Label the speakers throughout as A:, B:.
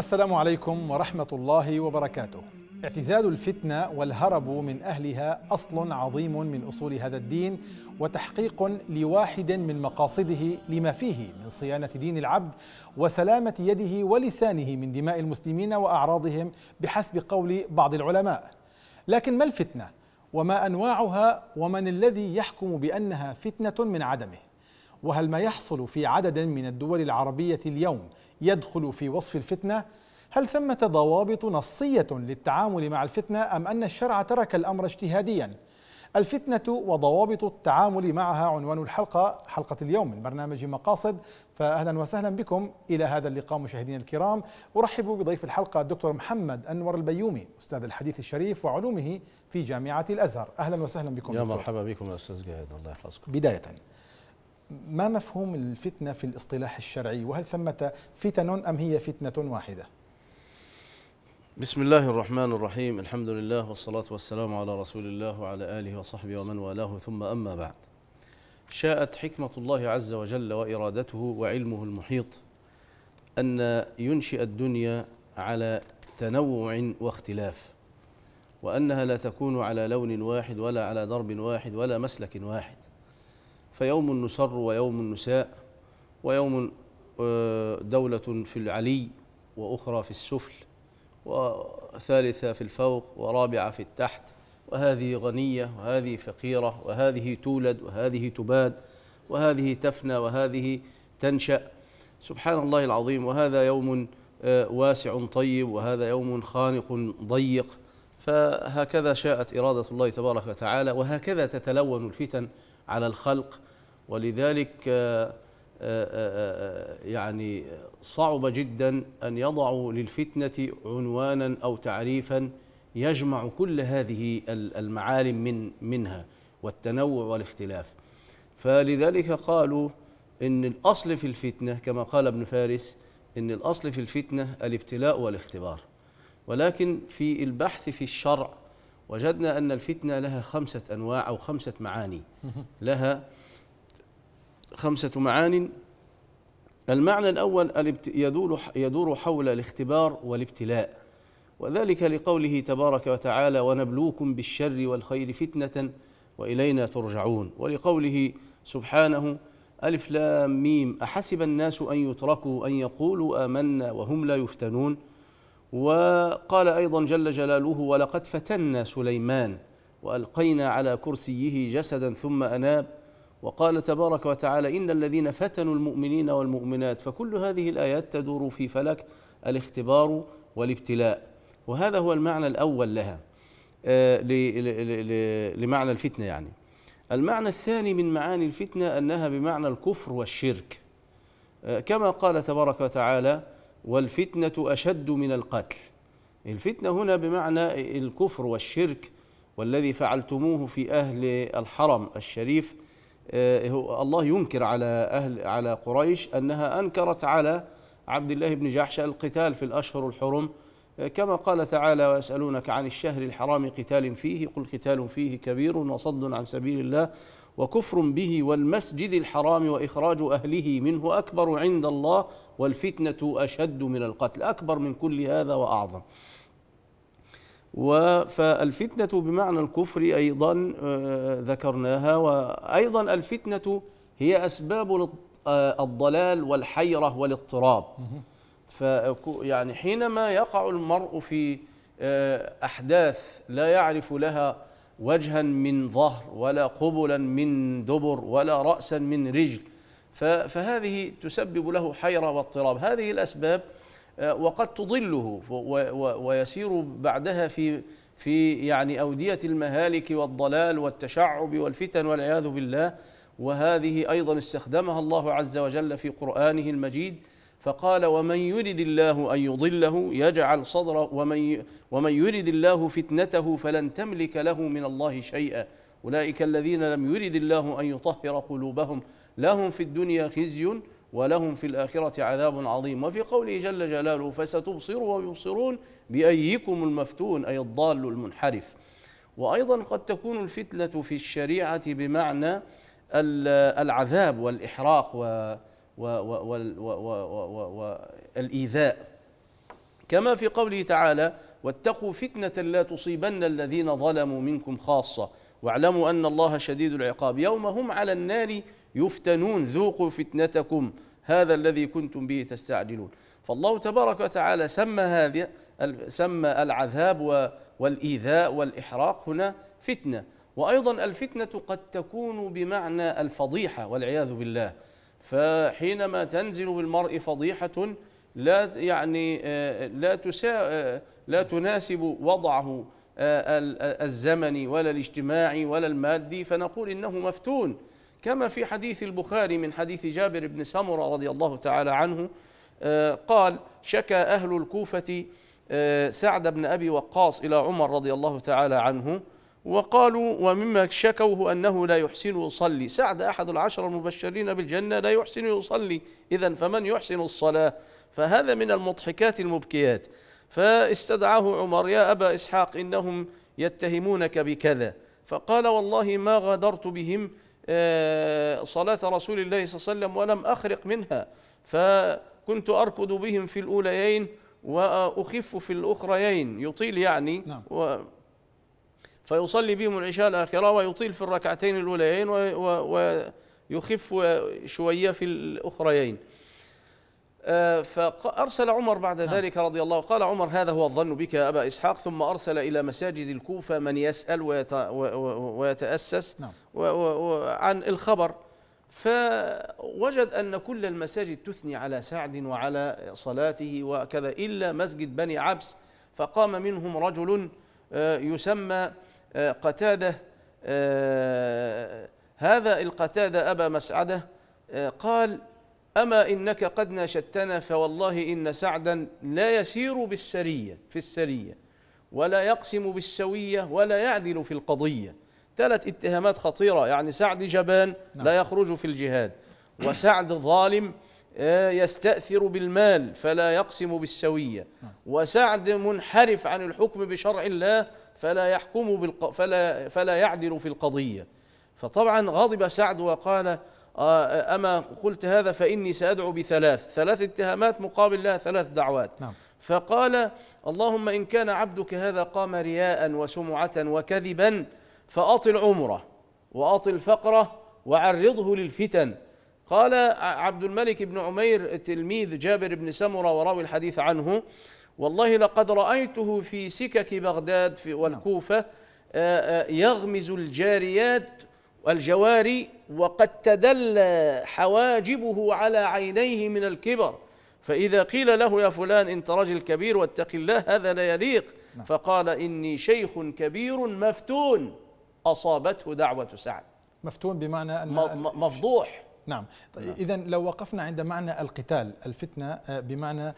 A: السلام عليكم ورحمة الله وبركاته. اعتزال الفتنة والهرب من أهلها أصل عظيم من أصول هذا الدين وتحقيق لواحد من مقاصده لما فيه من صيانة دين العبد وسلامة يده ولسانه من دماء المسلمين وأعراضهم بحسب قول بعض العلماء. لكن ما الفتنة؟ وما أنواعها ومن الذي يحكم بأنها فتنة من عدمه؟ وهل ما يحصل في عدد من الدول العربية اليوم يدخل في وصف الفتنة هل ثمة ضوابط نصية للتعامل مع الفتنة أم أن الشرع ترك الأمر اجتهاديا الفتنة وضوابط التعامل معها عنوان الحلقة حلقة اليوم من برنامج مقاصد فأهلا وسهلا بكم إلى هذا اللقاء مشاهدينا الكرام أرحب بضيف الحلقة الدكتور محمد أنور البيومي أستاذ الحديث الشريف وعلومه في جامعة الأزهر أهلا وسهلا بكم يا مرحبا
B: بكم يا أستاذ جاهد الله يحفظكم بداية
A: ما مفهوم الفتنة في الاصطلاح الشرعي وهل ثمة فتن أم هي فتنة واحدة
B: بسم الله الرحمن الرحيم الحمد لله والصلاة والسلام على رسول الله وعلى آله وصحبه ومن والاه ثم أما بعد شاءت حكمة الله عز وجل وإرادته وعلمه المحيط أن ينشئ الدنيا على تنوع واختلاف وأنها لا تكون على لون واحد ولا على درب واحد ولا مسلك واحد فيوم نسر ويوم نساء ويوم آه، دولة في العلي وأخرى في السفل وثالثة في الفوق ورابعة في التحت وهذه غنية وهذه فقيرة وهذه تولد وهذه تباد وهذه تفنى وهذه تنشأ سبحان الله العظيم وهذا يوم آه، واسع طيب وهذا يوم خانق ضيق فهكذا شاءت إرادة الله تبارك وتعالى وهكذا تتلون الفتن على الخلق ولذلك آه، آه، آه، يعني صعب جدا أن يضعوا للفتنة عنوانا أو تعريفا يجمع كل هذه المعالم من منها والتنوع والاختلاف فلذلك قالوا إن الأصل في الفتنة كما قال ابن فارس إن الأصل في الفتنة الابتلاء والاختبار ولكن في البحث في الشرع وجدنا أن الفتنة لها خمسة أنواع أو خمسة معاني لها خمسة معان المعنى الأول يدور حول الاختبار والابتلاء وذلك لقوله تبارك وتعالى ونبلوكم بالشر والخير فتنة وإلينا ترجعون ولقوله سبحانه ألف لام ميم أحسب الناس أن يتركوا أن يقولوا آمنا وهم لا يفتنون وقال أيضا جل جلاله ولقد فتنا سليمان وألقينا على كرسيه جسدا ثم أناب وقال تبارك وتعالى إن الذين فتنوا المؤمنين والمؤمنات فكل هذه الآيات تدور في فلك الاختبار والابتلاء وهذا هو المعنى الأول لها آه، لمعنى الفتنة يعني المعنى الثاني من معاني الفتنة أنها بمعنى الكفر والشرك آه، كما قال تبارك وتعالى والفتنة أشد من القتل الفتنة هنا بمعنى الكفر والشرك والذي فعلتموه في أهل الحرم الشريف آه، الله ينكر على أهل على قريش أنها أنكرت على عبد الله بن جحش القتال في الأشهر الحرم آه، كما قال تعالى ويسألونك عن الشهر الحرام قتال فيه قل قتال فيه كبير وصد عن سبيل الله وكفر به والمسجد الحرام وإخراج أهله منه أكبر عند الله والفتنة أشد من القتل أكبر من كل هذا وأعظم فالفتنة بمعنى الكفر أيضا آه، ذكرناها وأيضا الفتنة هي أسباب آه، الضلال والحيرة والاضطراب ف يعني حينما يقع المرء في آه، أحداث لا يعرف لها وجها من ظهر ولا قبلا من دبر ولا رأسا من رجل فهذه تسبب له حيرة واضطراب هذه الأسباب آه، وقد تضله ويسير بعدها في في يعني أودية المهالك والضلال والتشعب والفتن والعياذ بالله وهذه أيضا استخدمها الله عز وجل في قرآنه المجيد فقال ومن يرد الله أن يضله يجعل صدره ومن ومن يرد الله فتنته فلن تملك له من الله شيئا أولئك الذين لم يرد الله أن يطهر قلوبهم لهم في الدنيا خزي ولهم في الآخرة عذاب عظيم وفي قوله جل جلاله فستبصر ويبصرون بأيكم المفتون أي الضال المنحرف وأيضا قد تكون الفتنة في الشريعة بمعنى العذاب والإحراق والإيذاء كما في قوله تعالى واتقوا فتنة لا تصيبن الذين ظلموا منكم خاصة واعلموا أن الله شديد العقاب يوم هم على النار يفتنون ذوقوا فتنتكم هذا الذي كنتم به تستعجلون فالله تبارك وتعالى سمى هذه سمى العذاب والإيذاء والإحراق هنا فتنة وأيضا الفتنة قد تكون بمعنى الفضيحة والعياذ بالله فحينما تنزل بالمرء فضيحة لا يعني آه، لا تسا آه، لا تناسب وضعه الزمني ولا الاجتماعي ولا المادي فنقول إنه مفتون كما في حديث البخاري من حديث جابر بن سمرة رضي الله تعالى عنه آه، قال شكى أهل الكوفة آه، سعد بن أبي وقاص إلى عمر رضي الله تعالى عنه وقالوا ومما شكوه أنه لا يحسن يصلي سعد أحد العشر المبشرين بالجنة لا يحسن يصلي إذا فمن يحسن الصلاة فهذا من المضحكات المبكيات فاستدعاه عمر يا أبا إسحاق إنهم يتهمونك بكذا فقال والله ما غادرت بهم آه، صلاة رسول الله صلى الله عليه وسلم ولم أخرق منها فكنت أركض بهم في الأوليين وأخف في الأخريين يطيل يعني نعم. و فيصلي بهم العشاء الآخرة ويطيل في الركعتين الأوليين ويخف شوية في الأخريين آه، فأرسل عمر بعد نعم. ذلك رضي الله قال عمر هذا هو الظن بك يا أبا إسحاق ثم أرسل إلى مساجد الكوفة من يسأل ويتأسس نعم. عن الخبر فوجد أن كل المساجد تثني على سعد وعلى صلاته وكذا إلا مسجد بني عبس فقام منهم رجل آه، يسمى آه، قتادة هذا القتادة أبا مسعدة قال أما إنك قد ناشدتنا فوالله إن سعدا لا يسير بالسرية في السرية ولا يقسم بالسوية ولا يعدل في القضية ثلاث اتهامات خطيرة يعني سعد جبان نعم. لا يخرج في الجهاد وسعد ظالم آه، يستأثر بالمال فلا يقسم بالسوية نعم. وسعد منحرف عن الحكم بشرع الله فلا يحكم بالق... فلا فلا يعدل في القضية فطبعا غضب سعد وقال آه، أما قلت هذا فإني سأدعو بثلاث ثلاث اتهامات مقابل لها ثلاث دعوات نعم. فقال اللهم إن كان عبدك هذا قام رياء وسمعة وكذبا فأطل عمره وأطل فقره وعرضه للفتن قال عبد الملك بن عمير تلميذ جابر بن سمرة وراوي الحديث عنه والله لقد رأيته في سكك بغداد نعم. والكوفة آه، آه، يغمز الجاريات الجواري وقد تدلى حواجبه على عينيه من الكبر فإذا قيل له يا فلان أنت رجل كبير واتق الله هذا لا يليق نعم. فقال إني شيخ كبير مفتون أصابته دعوة سعد مفتون بمعنى أن مفضوح
A: نعم طيب نعم. إذا لو وقفنا عند معنى القتال الفتنة آه، بمعنى آه،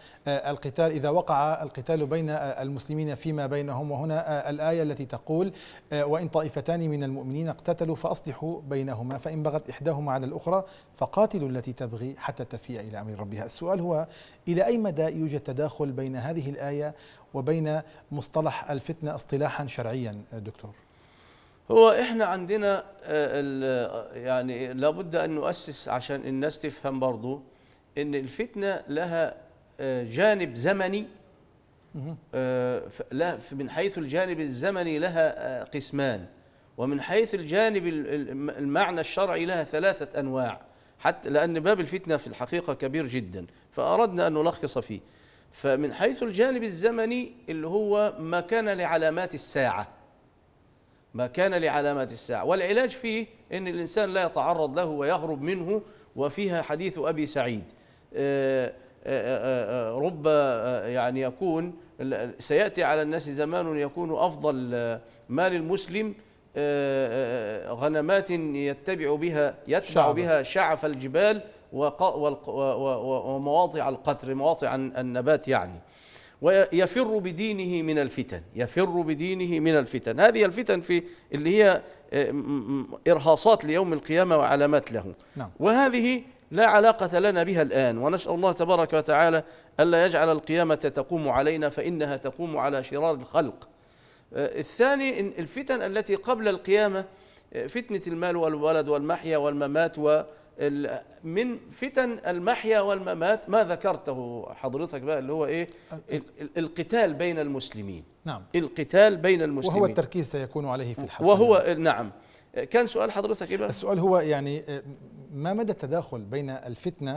A: القتال إذا وقع القتال بين آه، المسلمين فيما بينهم وهنا الآية التي تقول وإن طائفتان من المؤمنين اقتتلوا فأصلحوا بينهما فإن بغت إحداهما على الأخرى فقاتلوا التي تبغي حتى تفيء إلى أمر ربها السؤال هو إلى أي مدى يوجد تداخل بين هذه الآية وبين مصطلح الفتنة اصطلاحا شرعيا دكتور
B: هو احنا عندنا آه، يعني لابد ان نؤسس عشان الناس تفهم برضو ان الفتنه لها آه، جانب زمني آه، من حيث الجانب الزمني لها قسمان ومن حيث الجانب المعنى الشرعي لها ثلاثه انواع حتى لان باب الفتنه في الحقيقه كبير جدا فاردنا ان نلخص فيه فمن حيث الجانب الزمني اللي هو ما كان لعلامات الساعه ما كان لعلامات الساعة والعلاج فيه أن الإنسان لا يتعرض له ويهرب منه وفيها حديث أبي سعيد آه، آه، آه، رب يعني يكون سيأتي على الناس زمان يكون أفضل مال المسلم غنمات يتبع بها يتبع شعب. بها شعف الجبال ومواضع القتر مواضع النبات يعني ويفر بدينه من الفتن يفر بدينه من الفتن هذه الفتن في اللي هي آه، إرهاصات ليوم القيامة وعلامات له نعم. وهذه لا علاقة لنا بها الآن ونسأل الله تبارك وتعالى ألا يجعل القيامة تقوم علينا فإنها تقوم على شرار الخلق آه، الثاني الفتن التي قبل القيامة آه، فتنة المال والولد والمحيا والممات و من فتن المحيا والممات ما ذكرته حضرتك بقى اللي هو ايه القتال بين المسلمين نعم القتال بين المسلمين وهو التركيز سيكون عليه في الحلقه وهو نعم كان سؤال حضرتك ايه بقى؟ السؤال
A: هو يعني ما مدى التداخل بين الفتنه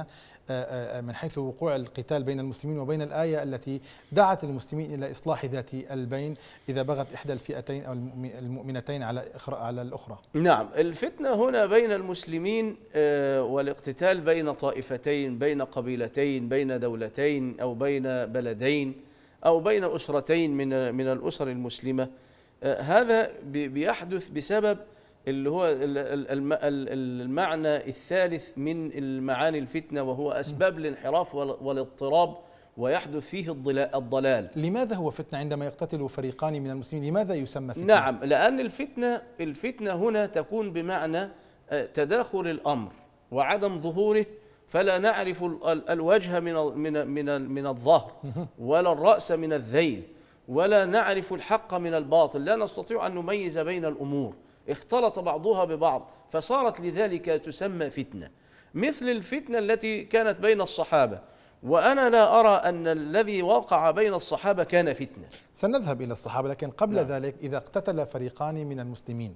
A: آه، آه، من حيث وقوع القتال بين المسلمين وبين الايه التي دعت المسلمين الى اصلاح ذات البين اذا بغت احدى الفئتين او المؤمنتين على على الاخرى.
B: نعم، الفتنه هنا بين المسلمين آه، والاقتتال بين طائفتين، بين قبيلتين، بين دولتين او بين بلدين او بين اسرتين من من الاسر المسلمه هذا بيحدث بسبب اللي هو المعنى الثالث من المعاني الفتنه وهو اسباب الانحراف والاضطراب ويحدث فيه الضلال
A: لماذا هو فتنه عندما يقتتل فريقان من المسلمين لماذا يسمى فتنه نعم
B: لان الفتنه الفتنه هنا تكون بمعنى آه، تداخل الامر وعدم ظهوره فلا نعرف الوجه من من من من الظهر ولا الراس من الذيل ولا نعرف الحق من الباطل لا نستطيع ان نميز بين الامور اختلط بعضها ببعض فصارت لذلك تسمى فتنه مثل الفتنه التي كانت بين الصحابه وانا لا ارى ان الذي وقع بين الصحابه كان فتنه سنذهب
A: الى الصحابه لكن قبل نعم. ذلك اذا اقتتل فريقان من المسلمين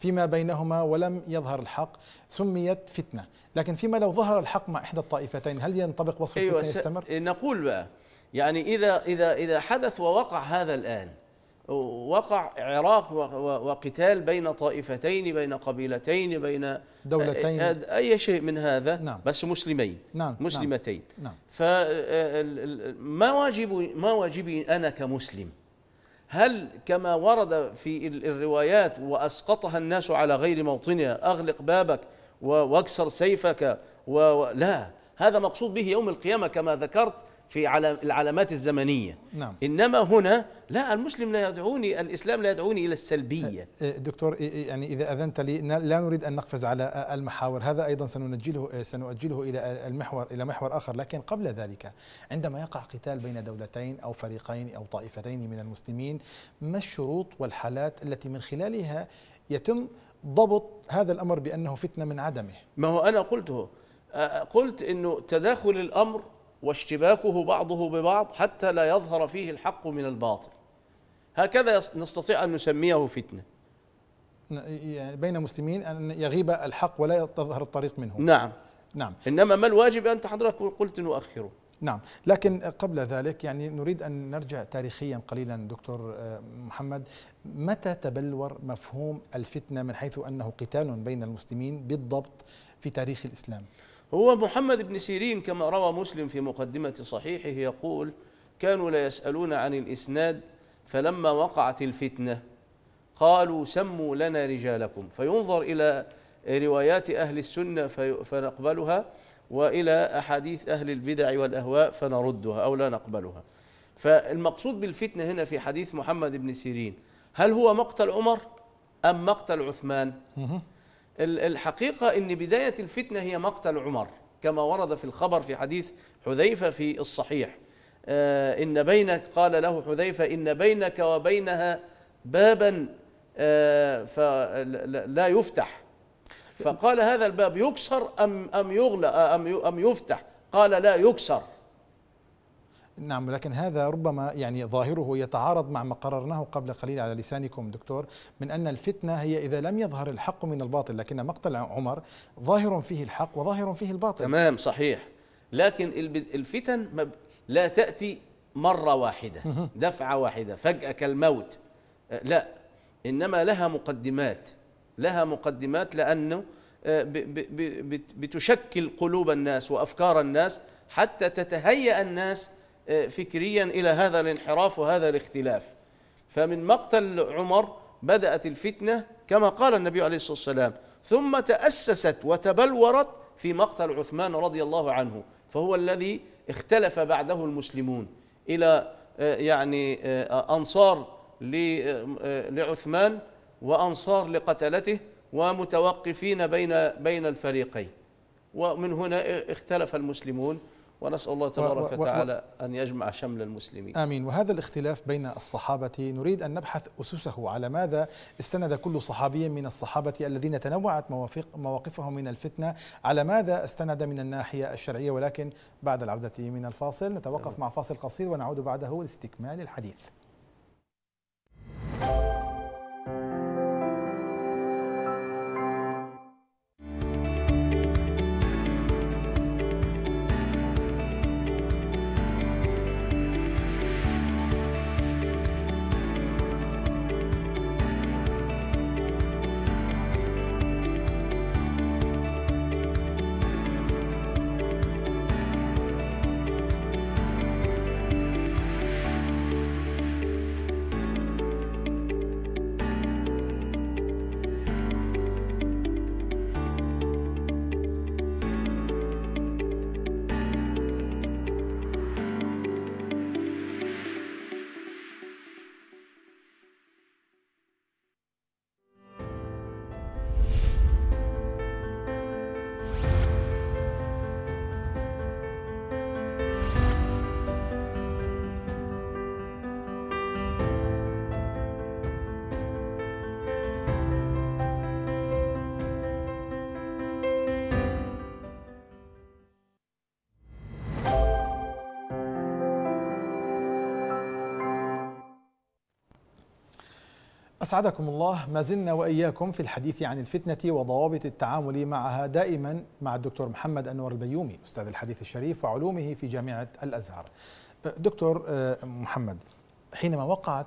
A: فيما بينهما ولم يظهر الحق سميت فتنه لكن فيما لو ظهر الحق مع احدى الطائفتين هل ينطبق وصف أيوة الفتنه يستمر
B: إيه، نقول بقى يعني اذا اذا اذا حدث ووقع هذا الان وقع عراق وقتال بين طائفتين بين قبيلتين بين دولتين أي شيء من هذا نعم بس مسلمين نعم, نعم، مسلمتين نعم فما واجب ما واجبي أنا كمسلم هل كما ورد في الروايات وأسقطها الناس على غير موطنها أغلق بابك واكسر سيفك و... لا هذا مقصود به يوم القيامة كما ذكرت في العلامات الزمنية نعم. إنما هنا لا المسلم لا يدعوني الإسلام لا يدعوني إلى السلبية
A: دكتور يعني إذا أذنت لي لا نريد أن نقفز على المحاور هذا أيضا سنؤجله سنؤجله إلى المحور إلى محور آخر لكن قبل ذلك عندما يقع قتال بين دولتين أو فريقين أو طائفتين من المسلمين ما الشروط والحالات التي من خلالها يتم ضبط هذا الأمر بأنه فتنة من عدمه
B: ما هو أنا قلته قلت أنه تداخل الأمر واشتباكه بعضه ببعض حتى لا يظهر فيه الحق من الباطل هكذا نستطيع أن نسميه فتنة
A: يعني بين مسلمين أن يغيب الحق ولا تظهر الطريق منه نعم نعم
B: إنما ما الواجب أنت حضرتك قلت نؤخره
A: نعم لكن قبل ذلك يعني نريد أن نرجع تاريخيا قليلا دكتور آه، محمد متى تبلور مفهوم الفتنة من حيث أنه قتال بين المسلمين بالضبط في تاريخ الإسلام
B: هو محمد بن سيرين كما روى مسلم في مقدمة صحيحه يقول كانوا لا يسألون عن الإسناد فلما وقعت الفتنة قالوا سموا لنا رجالكم فينظر إلى روايات أهل السنة فنقبلها وإلى أحاديث أهل البدع والأهواء فنردها أو لا نقبلها فالمقصود بالفتنة هنا في حديث محمد بن سيرين هل هو مقتل عمر أم مقتل عثمان؟ الحقيقة أن بداية الفتنة هي مقتل عمر كما ورد في الخبر في حديث حذيفة في الصحيح آه، إن بينك قال له حذيفة إن بينك وبينها بابا آه، فلا يفتح فقال هذا الباب يكسر أم أم يغلى آه، أم أم يفتح قال لا يكسر
A: نعم لكن هذا ربما يعني ظاهره يتعارض مع ما قررناه قبل قليل على لسانكم دكتور من أن الفتنة هي إذا لم يظهر الحق من الباطل لكن مقتل عمر ظاهر فيه الحق وظاهر فيه الباطل تمام
B: صحيح لكن الفتن لا تأتي مرة واحدة دفعة واحدة فجأة كالموت أه، لا إنما لها مقدمات لها مقدمات لأنه أه، بتشكل قلوب الناس وأفكار الناس حتى تتهيأ الناس فكريا الى هذا الانحراف وهذا الاختلاف فمن مقتل عمر بدات الفتنه كما قال النبي عليه الصلاه والسلام ثم تاسست وتبلورت في مقتل عثمان رضي الله عنه فهو الذي اختلف بعده المسلمون الى آه، يعني آه، انصار آه، لعثمان وانصار لقتلته ومتوقفين بين بين الفريقين ومن هنا اختلف المسلمون ونسأل الله تبارك وتعالى أن يجمع شمل المسلمين آمين
A: وهذا الاختلاف بين الصحابة نريد أن نبحث أسسه على ماذا استند كل صحابي من الصحابة الذين تنوعت مواقفهم من الفتنة على ماذا استند من الناحية الشرعية ولكن بعد العودة من الفاصل نتوقف مع فاصل قصير ونعود بعده لاستكمال الحديث أسعدكم الله ما زلنا وإياكم في الحديث عن الفتنة وضوابط التعامل معها دائما مع الدكتور محمد أنور البيومي أستاذ الحديث الشريف وعلومه في جامعة الأزهر دكتور آه، محمد حينما وقعت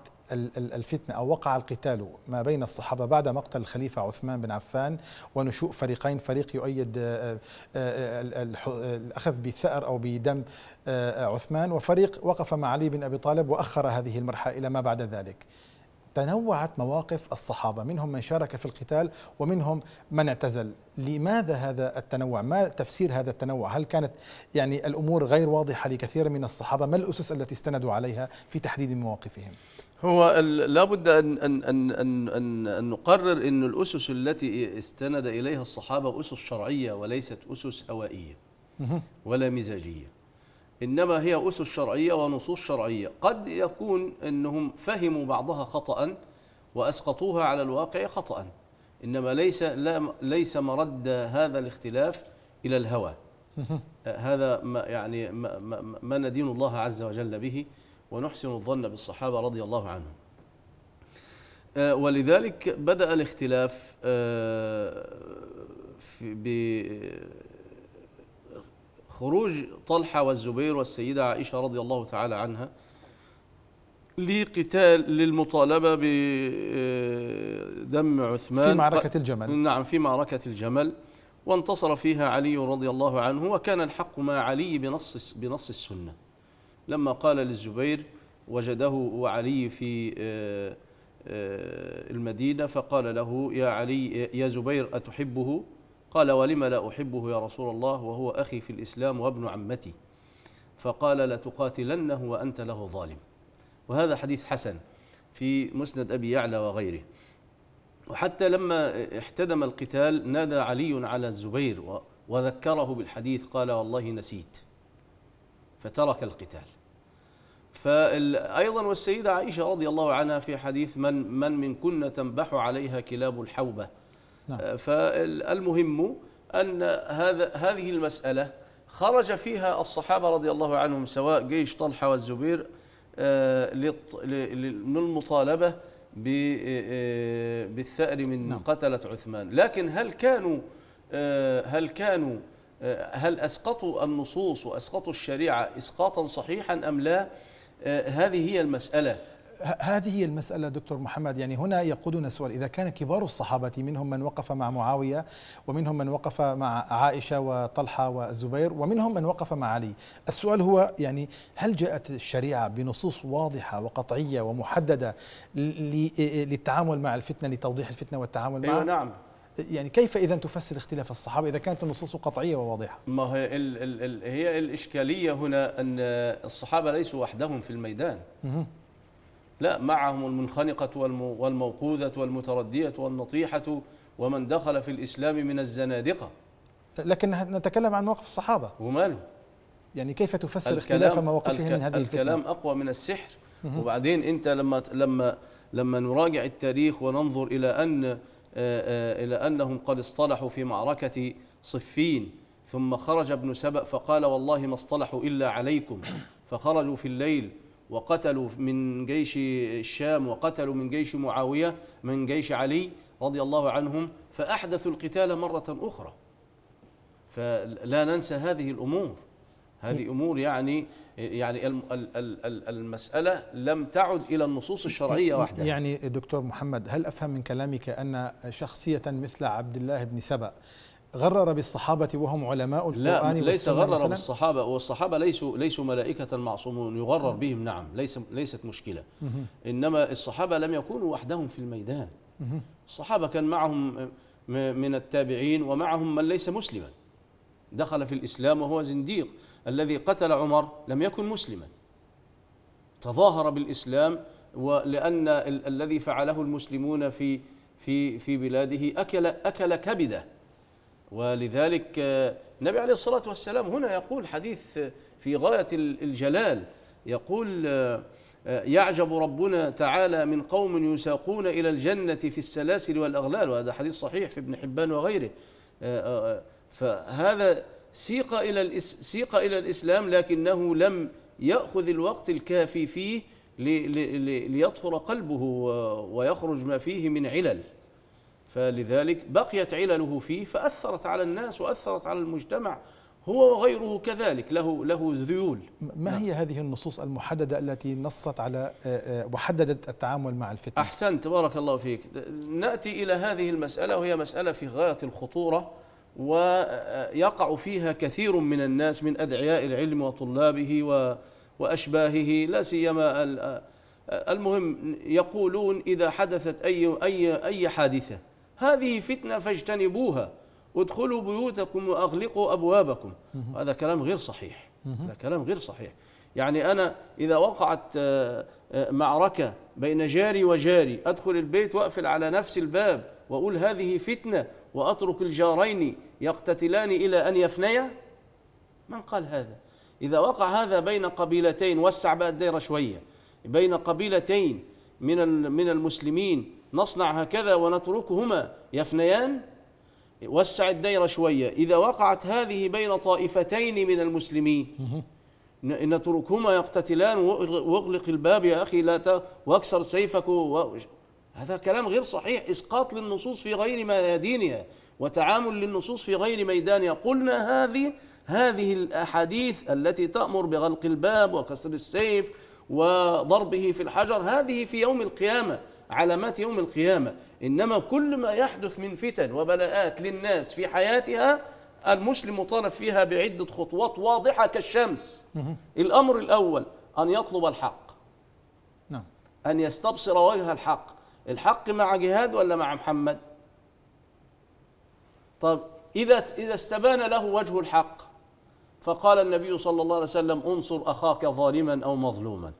A: الفتنة أو وقع القتال ما بين الصحابة بعد مقتل الخليفة عثمان بن عفان ونشوء فريقين فريق يؤيد آه، آه، الأخذ بثأر أو بدم عثمان وفريق وقف مع علي بن أبي طالب وأخر هذه المرحلة إلى ما بعد ذلك تنوعت مواقف الصحابة منهم من شارك في القتال ومنهم من اعتزل لماذا هذا التنوع ما تفسير هذا التنوع هل كانت يعني الأمور غير واضحة لكثير من الصحابة ما الأسس التي استندوا عليها في تحديد مواقفهم
B: هو لا أن, أن, أن, أن, أن, أن نقرر أن الأسس التي استند إليها الصحابة أسس شرعية وليست أسس هوائية ولا مزاجية إنما هي أسس شرعية ونصوص شرعية قد يكون أنهم فهموا بعضها خطأ وأسقطوها على الواقع خطأ إنما ليس لا ليس مرد هذا الاختلاف إلى الهوى هذا ما يعني ما, ما, ما ندين الله عز وجل به ونحسن الظن بالصحابة رضي الله عنهم آه، ولذلك بدأ الاختلاف آه، في خروج طلحة والزبير والسيدة عائشة رضي الله تعالى عنها لقتال للمطالبة بدم عثمان في معركة الجمل نعم في معركة الجمل وانتصر فيها علي رضي الله عنه وكان الحق مع علي بنص بنص السنة لما قال للزبير وجده وعلي في آه، آه، المدينة فقال له يا علي يا زبير أتحبه قال ولم لا أحبه يا رسول الله وهو أخي في الإسلام وابن عمتي فقال لتقاتلنه وأنت له ظالم وهذا حديث حسن في مسند أبي يعلى وغيره وحتى لما احتدم القتال نادى علي على الزبير وذكره بالحديث قال والله نسيت فترك القتال فأيضا والسيدة عائشة رضي الله عنها في حديث من من من كنا تنبح عليها كلاب الحوبة نعم. آه، فالمهم أن هذا هذه المسألة خرج فيها الصحابة رضي الله عنهم سواء جيش طلحة والزبير آه، للمطالبة آه، بالثأر من نعم. قتلة عثمان لكن هل كانوا هل كانوا هل أسقطوا النصوص وأسقطوا الشريعة إسقاطا صحيحا أم لا هذه هي المسألة
A: هذه المسألة دكتور محمد يعني هنا يقودنا سؤال إذا كان كبار الصحابة منهم من وقف مع معاوية ومنهم من وقف مع عائشة وطلحة والزبير ومنهم من وقف مع علي السؤال هو يعني هل جاءت الشريعة بنصوص واضحة وقطعية ومحددة للتعامل مع الفتنة لتوضيح الفتنة والتعامل أيوة، معها؟ نعم يعني كيف اذا تفسر اختلاف الصحابه اذا كانت النصوص قطعيه وواضحه؟
B: ما هي الـ الـ هي الاشكاليه هنا ان الصحابه ليسوا وحدهم في الميدان لا معهم المنخنقة والموقوذة والمتردية والنطيحة ومن دخل في الإسلام من الزنادقة
A: لكن نتكلم عن مواقف الصحابة
B: وماله يعني
A: كيف تفسر اختلاف مواقفهم من هذه الفتنة الكلام
B: أقوى من السحر وبعدين أنت لما لما لما نراجع التاريخ وننظر إلى أن إلى أنهم قد اصطلحوا في معركة صفين ثم خرج ابن سبأ فقال والله ما اصطلحوا إلا عليكم فخرجوا في الليل وقتلوا من جيش الشام وقتلوا من جيش معاوية من جيش علي رضي الله عنهم فأحدثوا القتال مرة أخرى فلا ننسى هذه الأمور هذه أمور يعني يعني المسألة لم تعد إلى النصوص الشرعية وحدها
A: يعني دكتور محمد هل أفهم من كلامك أن شخصية مثل عبد الله بن سبأ غرر بالصحابة وهم علماء القرآن لا ليس غرر
B: بالصحابة والصحابة ليسوا ليسوا ملائكة معصومون يغرر بهم نعم ليس ليست مشكلة إنما الصحابة لم يكونوا وحدهم في الميدان الصحابة كان معهم من التابعين ومعهم من ليس مسلما دخل في الإسلام وهو زنديق الذي قتل عمر لم يكن مسلما تظاهر بالإسلام ولأن الذي فعله المسلمون في في في بلاده أكل أكل كبده ولذلك آه، النبي عليه الصلاة والسلام هنا يقول حديث آه، في غاية الجلال يقول آه، يعجب ربنا تعالى من قوم يساقون إلى الجنة في السلاسل والأغلال وهذا حديث صحيح في ابن حبان وغيره فهذا سيق إلى سيق إلى الإسلام لكنه لم يأخذ الوقت الكافي فيه ليطهر قلبه ويخرج ما فيه من علل فلذلك بقيت علله فيه فأثرت على الناس وأثرت على المجتمع هو وغيره كذلك له له ذيول
A: ما هي هذه النصوص المحدده التي نصت على آه، آه، وحددت التعامل
B: مع الفتنه احسنت بارك الله فيك ناتي الى هذه المساله وهي مساله في غايه الخطوره ويقع فيها كثير من الناس من ادعياء العلم وطلابه واشباهه لا سيما آه، المهم يقولون اذا حدثت اي اي اي حادثه هذه فتنة فاجتنبوها ادخلوا بيوتكم وأغلقوا أبوابكم هذا كلام غير صحيح هذا كلام غير صحيح يعني أنا إذا وقعت آه، آه، معركة بين جاري وجاري أدخل البيت وأقفل على نفس الباب وأقول هذه فتنة وأترك الجارين يقتتلان إلى أن يفنيا من قال هذا إذا وقع هذا بين قبيلتين وسع بقى الدائرة شوية بين قبيلتين من من المسلمين نصنع هكذا ونتركهما يفنيان وسع الدايره شويه اذا وقعت هذه بين طائفتين من المسلمين نتركهما يقتتلان واغلق الباب يا اخي لا ت... واكسر سيفك و... هذا كلام غير صحيح اسقاط للنصوص في غير ميادينها وتعامل للنصوص في غير ميدانها قلنا هذه هذه الاحاديث التي تامر بغلق الباب وكسر السيف وضربه في الحجر هذه في يوم القيامه علامات يوم القيامة إنما كل ما يحدث من فتن وبلاءات للناس في حياتها المسلم مطالب فيها بعدة خطوات واضحة كالشمس الأمر الأول أن يطلب الحق نعم. أن يستبصر وجه الحق الحق مع جهاد ولا مع محمد طب إذا إذا استبان له وجه الحق فقال النبي صلى الله عليه وسلم انصر أخاك ظالما أو مظلوما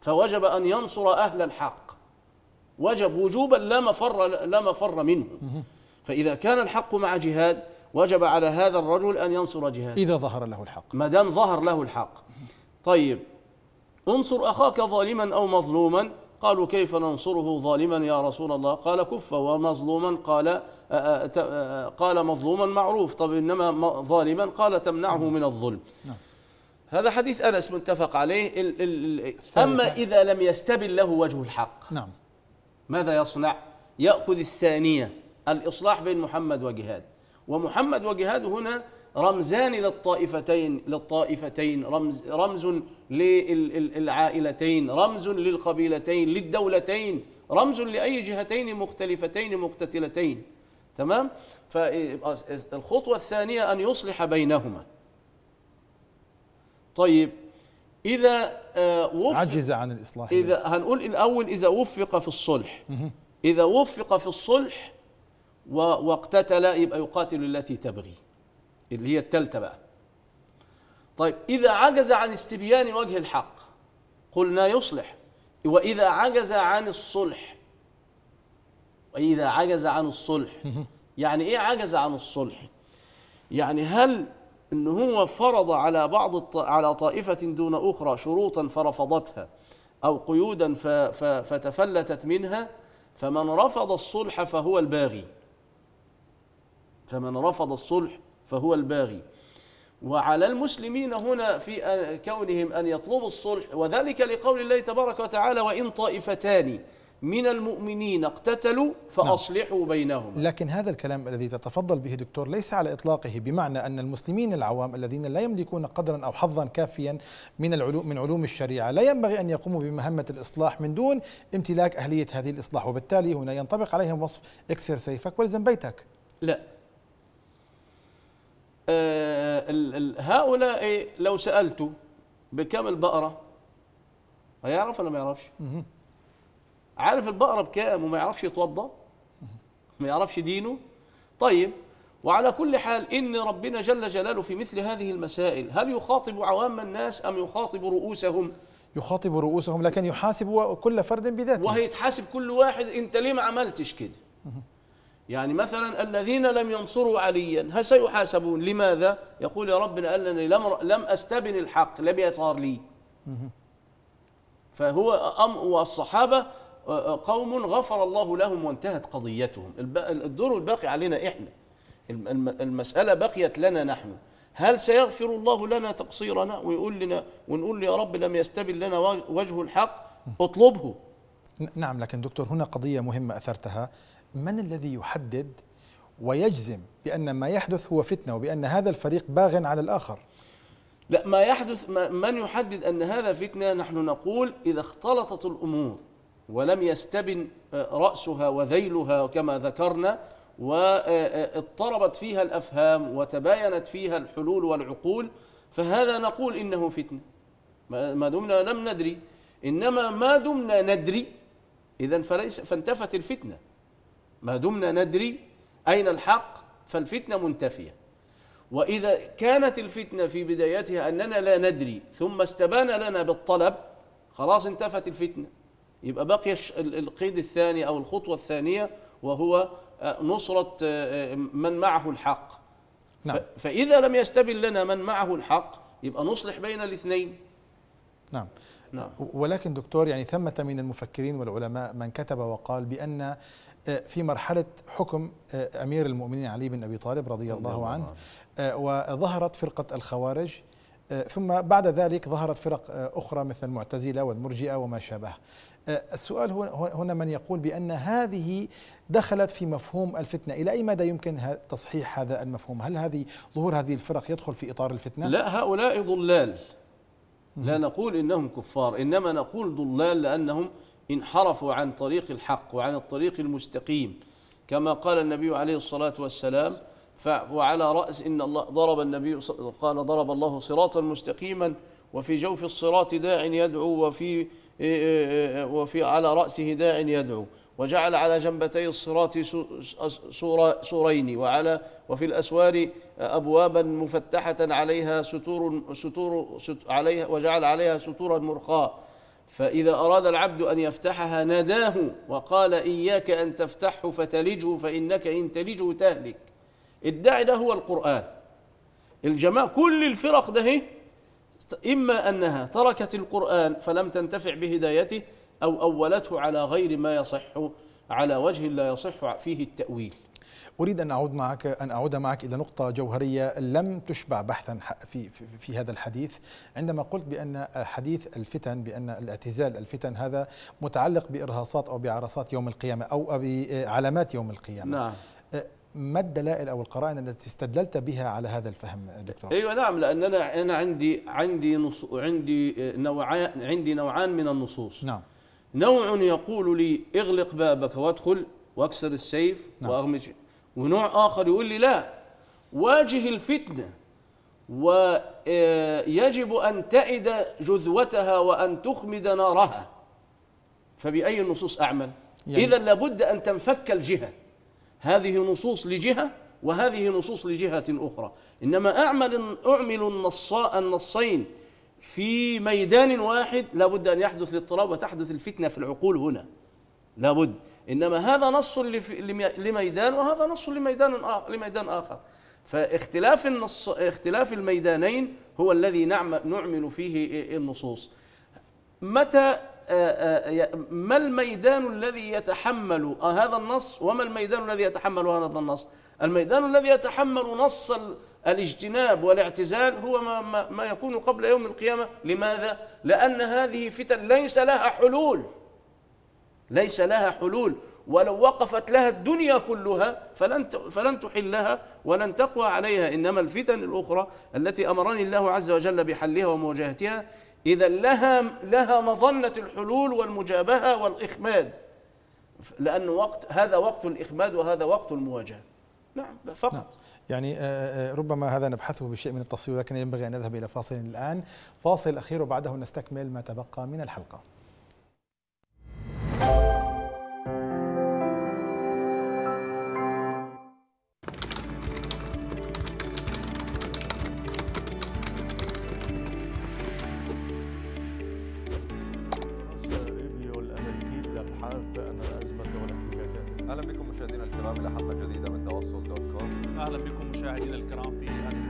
B: فوجب أن ينصر أهل الحق وجب وجوبا لا مفر لا مفر منه فإذا كان الحق مع جهاد وجب على هذا الرجل أن ينصر جهاد إذا
A: ظهر له الحق
B: ما دام ظهر له الحق طيب انصر أخاك ظالما أو مظلوما قالوا كيف ننصره ظالما يا رسول الله قال كف ومظلوما قال قال مظلوما معروف طب إنما ظالما قال تمنعه من الظلم نعم. هذا حديث أنس متفق عليه أما إذا لم يستبن له وجه الحق نعم ماذا يصنع يأخذ الثانية الإصلاح بين محمد وجهاد ومحمد وجهاد هنا رمزان للطائفتين للطائفتين رمز رمز للعائلتين رمز للقبيلتين للدولتين رمز لاي جهتين مختلفتين مقتتلتين تمام فالخطوه الثانيه ان يصلح بينهما طيب إذا آه، وفق عجز
A: عن الإصلاح إذا
B: هنقول الأول إذا وفق في الصلح إذا وفق في الصلح واقتتل يبقى يقاتل التي تبغي اللي هي التالتة بقى طيب إذا عجز عن استبيان وجه الحق قلنا يصلح وإذا عجز عن الصلح وإذا عجز عن الصلح يعني إيه عجز عن الصلح يعني هل ان هو فرض على بعض على طائفه دون اخرى شروطا فرفضتها او قيودا فتفلتت منها فمن رفض الصلح فهو الباغي فمن رفض الصلح فهو الباغي وعلى المسلمين هنا في كونهم ان يطلبوا الصلح وذلك لقول الله تبارك وتعالى وان طائفتان من المؤمنين اقتتلوا نعم. فأصلحوا نعم. بينهم
A: لكن هذا الكلام الذي تتفضل به دكتور ليس على إطلاقه بمعنى أن المسلمين العوام الذين لا يملكون قدرا أو حظا كافيا من العلوم من علوم الشريعة لا ينبغي أن يقوموا بمهمة الإصلاح من دون امتلاك أهلية هذه الإصلاح وبالتالي هنا ينطبق عليهم وصف اكسر سيفك والزم بيتك
B: لا آه، هؤلاء لو سألت بكم البقرة هيعرف ولا ما يعرفش؟ عارف البقرة بكام وما يعرفش يتوضأ ما يعرفش دينه طيب وعلى كل حال إن ربنا جل جلاله في مثل هذه المسائل هل يخاطب عوام الناس أم يخاطب رؤوسهم يخاطب رؤوسهم لكن يحاسب كل فرد بذاته وهيتحاسب كل واحد أنت ليه ما عملتش كده يعني مثلا الذين لم ينصروا عليا هل سيحاسبون لماذا يقول يا ربنا أنني لم, لم أستبن الحق لم يصار لي فهو أم والصحابة قوم غفر الله لهم وانتهت قضيتهم الدور الباقي علينا إحنا المسألة بقيت لنا نحن هل سيغفر الله لنا تقصيرنا ويقول لنا ونقول يا رب لم يستبل لنا وجه الحق اطلبه
A: نعم لكن دكتور هنا قضية مهمة أثرتها من الذي يحدد ويجزم بأن ما يحدث هو فتنة وبأن هذا الفريق باغ على الآخر
B: لا ما يحدث ما من يحدد أن هذا فتنة نحن نقول إذا اختلطت الأمور ولم يستبن آه، رأسها وذيلها كما ذكرنا واضطربت فيها الأفهام وتباينت فيها الحلول والعقول فهذا نقول إنه فتنة ما دمنا لم ندري إنما ما دمنا ندري إذا فليس فانتفت الفتنة ما دمنا ندري أين الحق فالفتنة منتفية وإذا كانت الفتنة في بدايتها أننا لا ندري ثم استبان لنا بالطلب خلاص انتفت الفتنه يبقى بقي القيد الثاني أو الخطوة الثانية وهو آه، نصرة آه، آه، من معه الحق نعم. فإذا لم يستبن لنا من معه الحق يبقى نصلح بين الاثنين
A: نعم نعم. ولكن دكتور يعني ثمة من المفكرين والعلماء من كتب وقال بأن في مرحلة حكم أمير المؤمنين علي بن أبي طالب رضي الله عنه وظهرت فرقة الخوارج ثم بعد ذلك ظهرت فرق أخرى مثل المعتزلة والمرجئة وما شابه آه، السؤال هنا من يقول بأن هذه دخلت في مفهوم الفتنة إلى أي مدى يمكن تصحيح هذا المفهوم هل هذه ظهور هذه الفرق يدخل في إطار الفتنة لا
B: هؤلاء ضلال لا نقول إنهم كفار إنما نقول ضلال لأنهم انحرفوا عن طريق الحق وعن الطريق المستقيم كما قال النبي عليه الصلاة والسلام وعلى رأس إن الله ضرب النبي قال ضرب الله صراطا مستقيما وفي جوف الصراط داع يدعو وفي إيه، إيه، إيه، وفي على رأسه داع يدعو وجعل على جنبتي الصراط سورين وعلى وفي الأسوار أبوابا مفتحة عليها ستور ستور عليها وجعل عليها ستورا مرخاة فإذا أراد العبد أن يفتحها ناداه وقال إياك أن تفتحه فتلجه فإنك إن تلجه تهلك الداعي ده هو القرآن الجماعة كل الفرق ده إما أنها تركت القرآن فلم تنتفع بهدايته أو أولته على غير ما يصح على وجه لا يصح فيه التأويل
A: أريد أن أعود معك أن أعود معك إلى نقطة جوهرية لم تشبع بحثا في, في هذا الحديث عندما قلت بأن حديث الفتن بأن الاعتزال الفتن هذا متعلق بإرهاصات أو بعرصات يوم القيامة أو بعلامات يوم القيامة نعم أه، ما الدلائل او القرائن التي استدللت بها على هذا الفهم دكتور؟
B: ايوه نعم لان انا انا عندي عندي نص عندي نوعان عندي نوعان من النصوص نعم نوع يقول لي اغلق بابك وادخل واكسر السيف نعم. واغمش ونوع اخر يقول لي لا واجه الفتنه ويجب آه، ان تئد جذوتها وان تخمد نارها فباي النصوص اعمل؟ يعني اذا لابد ان تنفك الجهه هذه نصوص لجهة وهذه نصوص لجهة أخرى إنما أعمل أعمل النص النصين في ميدان واحد لابد أن يحدث الاضطراب وتحدث الفتنة في العقول هنا لابد إنما هذا نص لميدان وهذا نص لميدان لميدان آخر فاختلاف النص اختلاف الميدانين هو الذي نعم-، نعمل فيه النصوص متى آه، آه، ما الميدان الذي يتحمل آه، هذا النص وما الميدان الذي يتحمل هذا النص الميدان الذي يتحمل نص الاجتناب والاعتزال هو ما, ما, ما يكون قبل يوم القيامة لماذا؟ لأن هذه فتن ليس لها حلول ليس لها حلول ولو وقفت لها الدنيا كلها فلن فلن تحلها ولن تقوى عليها انما الفتن الاخرى التي امرني الله عز وجل بحلها ومواجهتها إذا لها لها مظنة الحلول والمجابهة والإخماد لأن وقت هذا وقت الإخماد وهذا وقت المواجهة نعم فقط نعم.
A: يعني آه، آه، آه، ربما هذا نبحثه بشيء من التفصيل لكن ينبغي أن نذهب إلى فاصل الآن فاصل أخير وبعده نستكمل ما تبقى من الحلقة
B: ألف أن الأزمة والاحتكاكات أهلا بكم مشاهدينا الكرام إلى حلقة جديدة من تواصل دوت كوم أهلا بكم مشاهدينا الكرام في هذه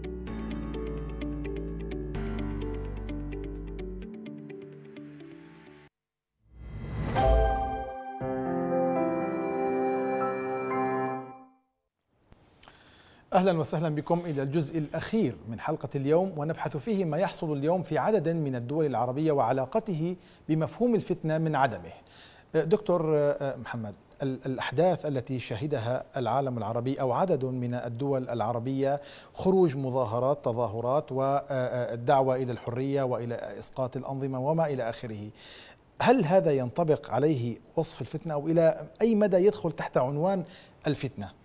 A: أهلا وسهلا بكم إلى الجزء الأخير من حلقة اليوم ونبحث فيه ما يحصل اليوم في عدد من الدول العربية وعلاقته بمفهوم الفتنة من عدمه أه، دكتور أه، أه، محمد الأحداث التي شهدها العالم العربي أو عدد من الدول العربية خروج مظاهرات تظاهرات والدعوة إلى الحرية وإلى إسقاط الأنظمة وما إلى آخره هل هذا ينطبق عليه وصف الفتنة أو إلى أي مدى يدخل تحت عنوان الفتنة؟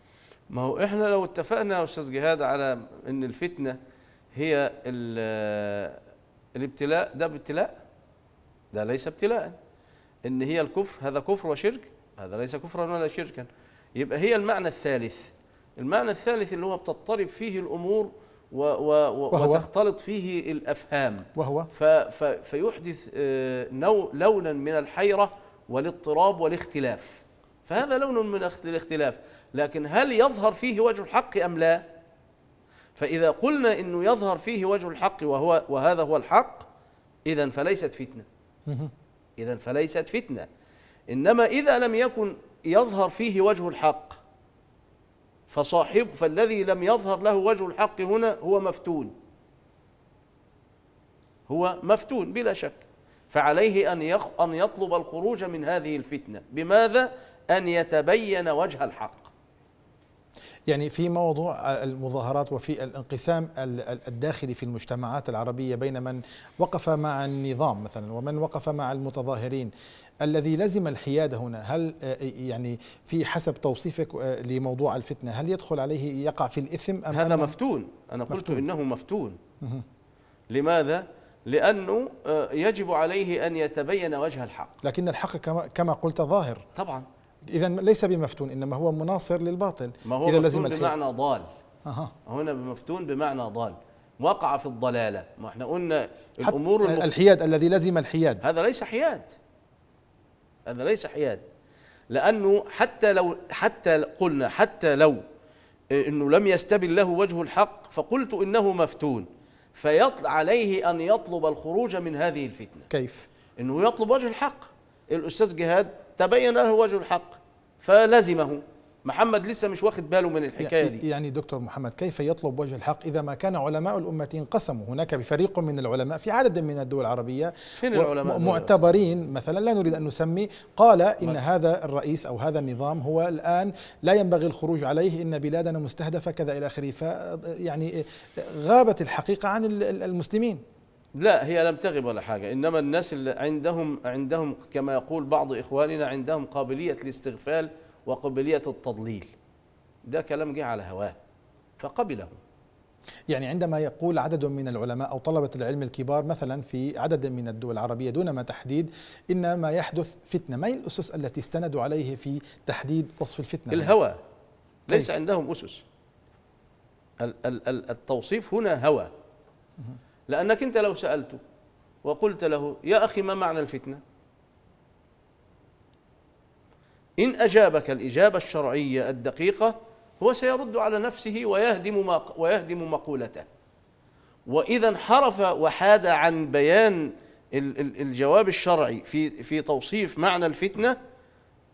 B: ما هو احنا لو اتفقنا يا استاذ جهاد على ان الفتنه هي الابتلاء ده ابتلاء ده ليس ابتلاء ان هي الكفر هذا كفر وشرك هذا ليس كفرا ولا شركا يبقى هي المعنى الثالث المعنى الثالث اللي هو بتضطرب فيه الامور و و و وتختلط فيه الافهام وهو ف ف فيحدث آه، نو لونا من الحيره والاضطراب والاختلاف فهذا لون من الاختلاف لكن هل يظهر فيه وجه الحق أم لا فإذا قلنا أنه يظهر فيه وجه الحق وهو وهذا هو الحق إذا فليست فتنة إذا فليست فتنة إنما إذا لم يكن يظهر فيه وجه الحق فصاحب فالذي لم يظهر له وجه الحق هنا هو مفتون هو مفتون بلا شك فعليه أن أن يطلب الخروج من هذه الفتنة بماذا؟ أن يتبين وجه الحق
A: يعني في موضوع المظاهرات وفي الانقسام الداخلي في المجتمعات العربية بين من وقف مع النظام مثلا ومن وقف مع المتظاهرين الذي لزم الحيادة هنا هل آه، آه، يعني في حسب توصيفك آه، لموضوع الفتنة هل يدخل عليه يقع في الإثم أم هذا مفتون أنا قلت مفتون. إنه مفتون
B: لماذا؟ لأنه يجب عليه أن يتبين وجه الحق
A: لكن الحق كما قلت ظاهر طبعا إذا ليس بمفتون إنما هو مناصر للباطل
B: ما هو إذا مفتون لازم بمعنى ضال أه. هنا بمفتون بمعنى ضال وقع في الضلالة ما احنا قلنا الأمور المخ... الحياد
A: الذي لزم الحياد
B: هذا ليس حياد هذا ليس حياد لأنه حتى لو حتى قلنا حتى لو آه، أنه لم يستبن له وجه الحق فقلت إنه مفتون فيطلع عليه أن يطلب الخروج من هذه الفتنة كيف؟ أنه يطلب وجه الحق الأستاذ جهاد تبين له وجه الحق فلزمه محمد لسه مش واخد باله من الحكايه دي
A: يعني دكتور محمد كيف يطلب وجه الحق اذا ما كان علماء الامه انقسموا هناك بفريق من العلماء في عدد من الدول العربيه فين العلماء معتبرين مثلا لا نريد ان نسمي قال ان هذا الرئيس او هذا النظام هو الان لا ينبغي الخروج عليه ان بلادنا مستهدفه كذا الى اخره يعني غابت الحقيقه عن المسلمين
B: لا هي لم تغب ولا حاجة إنما الناس اللي عندهم عندهم كما يقول بعض إخواننا عندهم قابلية الاستغفال وقابلية التضليل ده كلام جه على هواه فقبله
A: يعني عندما يقول عدد من العلماء أو طلبة العلم الكبار مثلا في عدد من الدول العربية دون ما تحديد إن ما يحدث فتنة ما هي الأسس التي استندوا عليه في تحديد وصف الفتنة الهوى
B: طيب. ليس عندهم أسس التوصيف هنا هوى لأنك أنت لو سألته وقلت له يا أخي ما معنى الفتنة إن أجابك الإجابة الشرعية الدقيقة هو سيرد على نفسه ويهدم ما ويهدم مقولته وإذا انحرف وحاد عن بيان الجواب الشرعي في في توصيف معنى الفتنه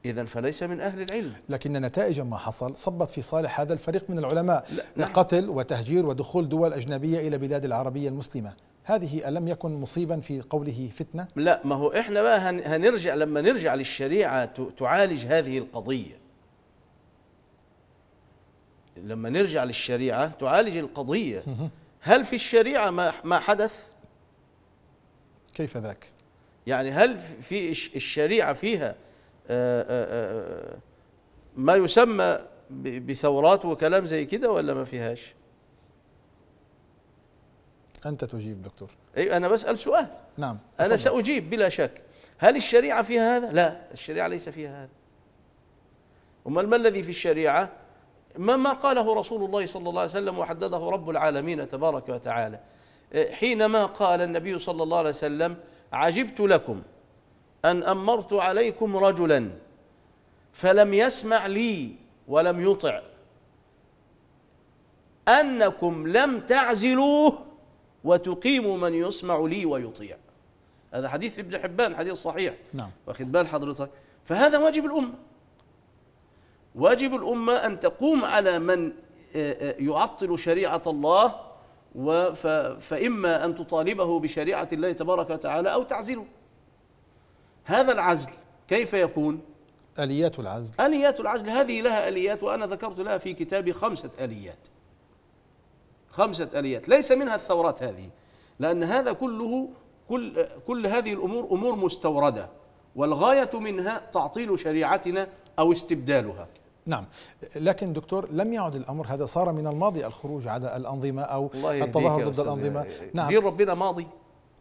B: إذا فليس من أهل العلم
A: لكن نتائج ما حصل صبت في صالح هذا الفريق من العلماء نعم. قتل وتهجير ودخول دول أجنبية إلى بلاد العربية المسلمة هذه ألم يكن مصيبا في قوله فتنة؟
B: لا ما هو إحنا بقى هنرجع لما نرجع للشريعة تعالج هذه القضية لما نرجع للشريعة تعالج القضية هل في الشريعة ما حدث؟ كيف ذاك؟ يعني هل في الشريعة فيها آه، آه، آه، ما يسمى بثورات وكلام زي كده ولا ما فيهاش
A: انت تجيب دكتور
B: اي انا بسال سؤال نعم أفضل. انا ساجيب بلا شك هل الشريعه فيها هذا لا الشريعه ليس فيها هذا امال ما الذي في الشريعه ما ما قاله رسول الله صلى الله عليه وسلم وحدده رب العالمين تبارك وتعالى حينما قال النبي صلى الله عليه وسلم عجبت لكم أن أمرت عليكم رجلا فلم يسمع لي ولم يطع أنكم لم تعزلوه وتقيموا من يسمع لي ويطيع هذا حديث ابن حبان حديث صحيح نعم واخد بال حضرتك فهذا واجب الأمة واجب الأمة أن تقوم على من آه، آه، يعطل شريعة الله فإما أن تطالبه بشريعة الله تبارك وتعالى أو تعزله هذا العزل كيف يكون
A: اليات العزل
B: اليات العزل هذه لها اليات وانا ذكرت لها في كتابي خمسه اليات خمسه اليات ليس منها الثورات هذه لان هذا كله كل كل هذه الامور امور مستورده والغايه منها تعطيل شريعتنا او استبدالها
A: نعم لكن دكتور لم يعد الامر هذا صار من الماضي الخروج على الانظمه او التظاهر ضد الانظمه نعم
B: دين ربنا ماضي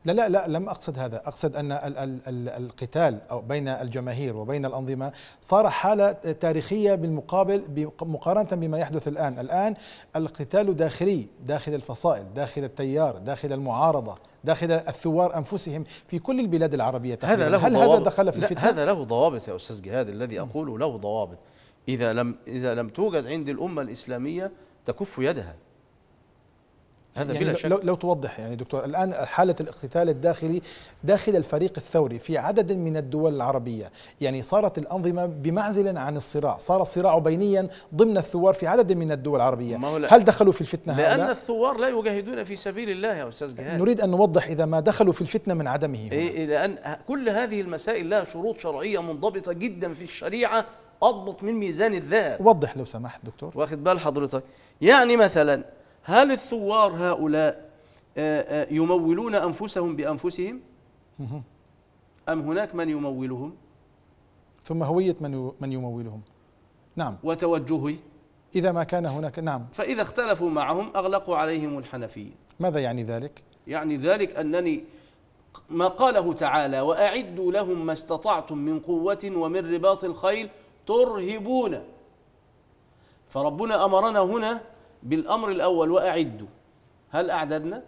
A: لا لا لا لم اقصد هذا، اقصد ان ال ال القتال او بين الجماهير وبين الانظمه صار حاله تاريخيه بالمقابل مقارنه بما يحدث الان، الان القتال داخلي داخل الفصائل، داخل التيار، داخل المعارضه، داخل الثوار انفسهم في كل البلاد العربيه تقريبا. هذا له هل ضوابط. هذا دخل في الفتنه؟ هذا
B: له ضوابط يا استاذ جهاد الذي اقوله له ضوابط. اذا لم اذا لم توجد عند الامه الاسلاميه تكف يدها هذا يعني بلا شك لو,
A: لو توضح يعني دكتور الآن حالة الاقتتال الداخلي داخل الفريق الثوري في عدد من الدول العربية يعني صارت الأنظمة بمعزل عن الصراع صار الصراع بينيا ضمن الثوار في عدد من الدول العربية هل دخلوا في الفتنة لأن هؤلاء؟
B: الثوار لا يجاهدون في سبيل الله يا أستاذ جهاد نريد
A: أن نوضح إذا ما دخلوا في الفتنة من عدمه هنا. إيه،,
B: إيه لأن كل هذه المسائل لها شروط شرعية منضبطة جدا في الشريعة أضبط من ميزان الذهب وضح لو سمحت دكتور واخد بال حضرتك يعني مثلا هل الثوار هؤلاء آه، آه، يمولون أنفسهم بأنفسهم أم هناك من يمولهم
A: ثم هوية من من يمولهم نعم
B: وتوجهي
A: إذا ما كان هناك نعم
B: فإذا اختلفوا معهم أغلقوا عليهم الحنفية
A: ماذا يعني ذلك؟
B: يعني ذلك أنني ما قاله تعالى وأعدوا لهم ما استطعتم من قوة ومن رباط الخيل ترهبون فربنا أمرنا هنا بالأمر الأول وأعدوا هل أعددنا؟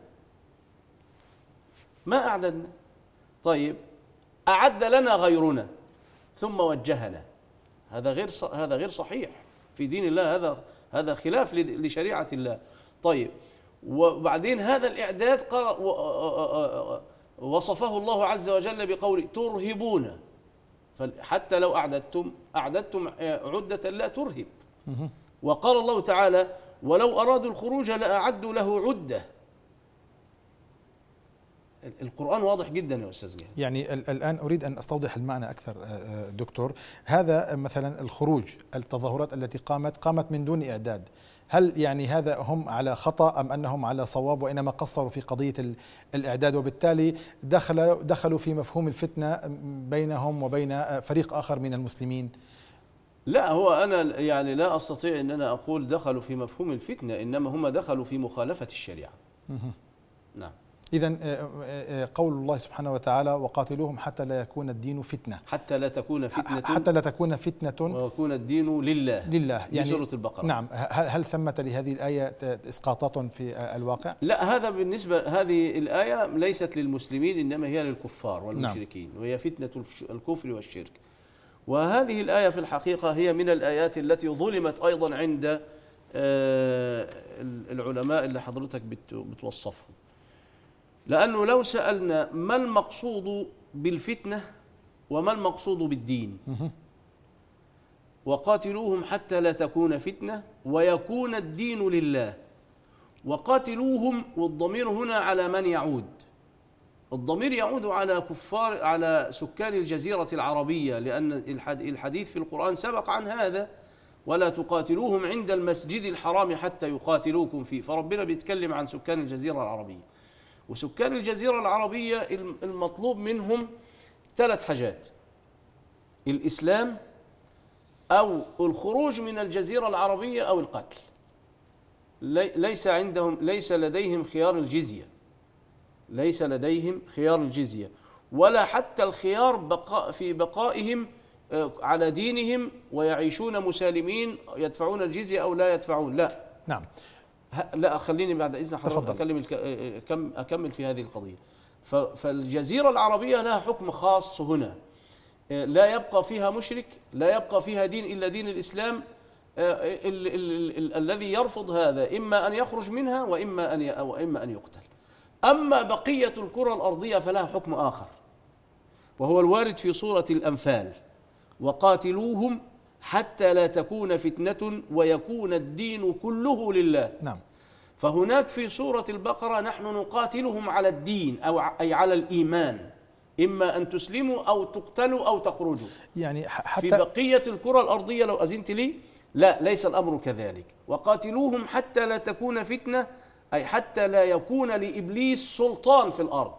B: ما أعددنا طيب أعد لنا غيرنا ثم وجهنا هذا غير هذا غير صحيح في دين الله هذا هذا خلاف لشريعة الله طيب وبعدين هذا الإعداد وصفه الله عز وجل بقوله ترهبون حتى لو أعددتم أعددتم آه، عدة لا ترهب وقال الله تعالى ولو أرادوا الخروج لأعدوا له عدة القرآن واضح جدا يا أستاذ جهاد
A: يعني الآن أريد أن أستوضح المعنى أكثر آه، آه، دكتور هذا مثلا الخروج التظاهرات التي قامت قامت من دون إعداد هل يعني هذا هم على خطأ أم أنهم على صواب وإنما قصروا في قضية الإعداد وبالتالي دخل دخلوا في مفهوم الفتنة بينهم وبين فريق آخر من المسلمين
B: لا هو أنا يعني لا أستطيع أن أنا أقول دخلوا في مفهوم الفتنة إنما هم دخلوا في مخالفة الشريعة نعم
A: إذا آه، آه، آه، قول الله سبحانه وتعالى وقاتلوهم حتى لا يكون الدين فتنة
B: حتى لا تكون فتنة حتى
A: لا تكون فتنة
B: ويكون الدين لله لله يعني سورة البقرة نعم
A: هل هل ثمة لهذه الآية إسقاطات في الواقع؟
B: لا هذا بالنسبة هذه الآية ليست للمسلمين إنما هي للكفار نعم. والمشركين نعم وهي فتنة الكفر والشرك وهذه الآية في الحقيقة هي من الآيات التي ظلمت أيضا عند آه، العلماء اللي حضرتك بتوصفهم لأنه لو سألنا ما المقصود بالفتنة وما المقصود بالدين وقاتلوهم حتى لا تكون فتنة ويكون الدين لله وقاتلوهم والضمير هنا على من يعود الضمير يعود على كفار على سكان الجزيرة العربية لأن الحديث في القرآن سبق عن هذا ولا تقاتلوهم عند المسجد الحرام حتى يقاتلوكم فيه فربنا بيتكلم عن سكان الجزيرة العربية وسكان الجزيرة العربية المطلوب منهم ثلاث حاجات الإسلام أو الخروج من الجزيرة العربية أو القتل ليس عندهم ليس لديهم خيار الجزية ليس لديهم خيار الجزية ولا حتى الخيار بقاء في بقائهم آه، على دينهم ويعيشون مسالمين يدفعون الجزية أو لا يدفعون لا نعم لا خليني بعد إذن حضرتك أكلم آه، آه، أكمل في هذه القضية فالجزيرة العربية لها حكم خاص هنا لا يبقى فيها مشرك لا يبقى فيها دين إلا دين الإسلام الذي يرفض هذا إما أن يخرج منها وإما أن وإما أن يقتل أما بقية الكرة الأرضية فلها حكم آخر وهو الوارد في سورة الأنفال وقاتلوهم حتى لا تكون فتنة ويكون الدين كله لله نعم فهناك في سورة البقرة نحن نقاتلهم على الدين أو أي على الإيمان إما أن تسلموا أو تقتلوا أو تخرجوا يعني حتى في بقية الكرة الأرضية لو أزنت لي لا ليس الأمر كذلك وقاتلوهم حتى لا تكون فتنة أي حتى لا يكون لإبليس سلطان في الأرض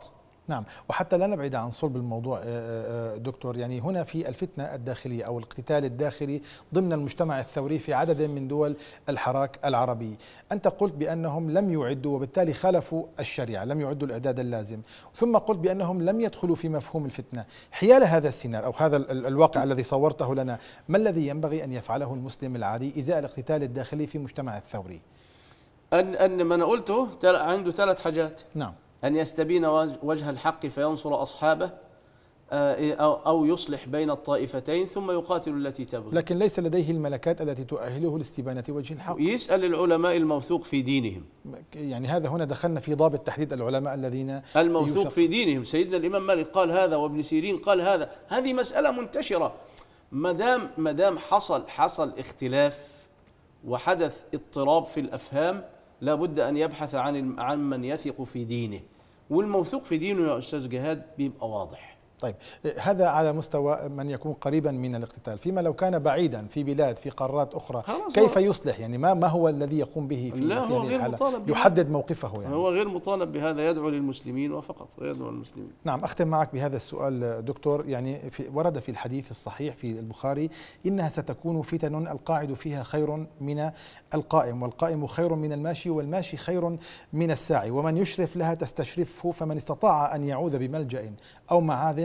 A: نعم وحتى لا نبعد عن صلب الموضوع آه، آه، آه، دكتور يعني هنا في الفتنة الداخلية أو الاقتتال الداخلي ضمن المجتمع الثوري في عدد من دول الحراك العربي أنت قلت بأنهم لم يعدوا وبالتالي خالفوا الشريعة لم يعدوا الإعداد اللازم ثم قلت بأنهم لم يدخلوا في مفهوم الفتنة حيال هذا السيناريو أو هذا الواقع نعم. الذي صورته لنا ما الذي ينبغي أن يفعله المسلم العادي إزاء الاقتتال الداخلي في مجتمع الثوري
B: أن أن ما انا قلته عنده ثلاث حاجات نعم أن يستبين وجه الحق فينصر أصحابه آه، أو يصلح بين الطائفتين ثم يقاتل التي تبغي لكن
A: ليس لديه الملكات التي تؤهله لاستبانة وجه الحق
B: يسأل العلماء الموثوق في دينهم
A: يعني هذا هنا دخلنا في ضابط تحديد العلماء الذين
B: الموثوق في دينهم سيدنا الإمام مالك قال هذا وابن سيرين قال هذا هذه مسألة منتشرة ما دام ما دام حصل حصل اختلاف وحدث اضطراب في الأفهام لا بد أن يبحث عن عن من يثق في دينه والموثوق في دينه يا أستاذ جهاد بيبقى واضح طيب
A: هذا على مستوى من يكون قريبا من الاقتتال فيما لو كان بعيدا في بلاد في قارات اخرى كيف يصلح يعني ما ما هو الذي يقوم به في لا هو غير مطالب يحدد موقفه يعني
B: هو غير مطالب بهذا يدعو للمسلمين وفقط يدعو للمسلمين
A: نعم اختم معك بهذا السؤال دكتور يعني في ورد في الحديث الصحيح في البخاري انها ستكون فتن القاعد فيها خير من القائم والقائم خير من الماشي والماشي خير من الساعي ومن يشرف لها تستشرفه فمن استطاع ان يعوذ بملجا او معاذ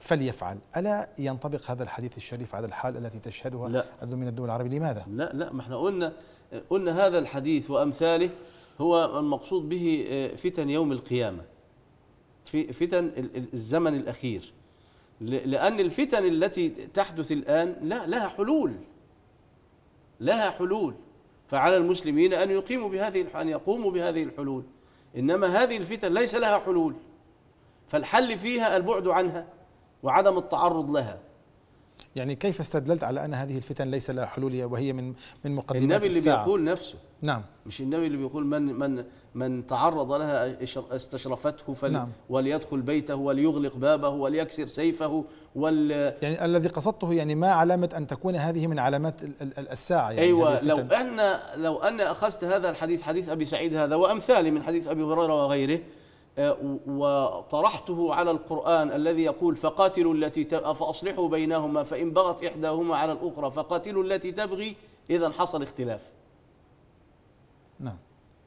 A: فليفعل ألا ينطبق هذا الحديث الشريف على الحال التي تشهدها لا من الدول العربية لماذا؟
B: لا لا ما احنا قلنا قلنا هذا الحديث وأمثاله هو المقصود به آه، فتن يوم القيامة في فتن الزمن الأخير لأن الفتن التي تحدث الآن لا لها حلول لها حلول فعلى المسلمين أن يقيموا بهذه أن يقوموا بهذه الحلول إنما هذه الفتن ليس لها حلول فالحل فيها البعد عنها وعدم التعرض لها
A: يعني كيف استدللت على ان هذه الفتن ليس لها حلول وهي من من مقدمات النبي اللي الساعة. بيقول
B: نفسه نعم مش النبي اللي بيقول من من من تعرض لها استشرفته فل نعم. وليدخل بيته وليغلق بابه وليكسر سيفه وال يعني
A: الذي قصدته يعني ما علامه ان تكون هذه من علامات الساعه يعني ايوه لو
B: ان لو ان اخذت هذا الحديث حديث ابي سعيد هذا وامثاله من حديث ابي هريره وغيره آه، وطرحته على القرآن الذي يقول فقاتلوا التي فأصلحوا بينهما فإن بغت إحداهما على الأخرى فقاتلوا التي تبغي إذا حصل اختلاف نعم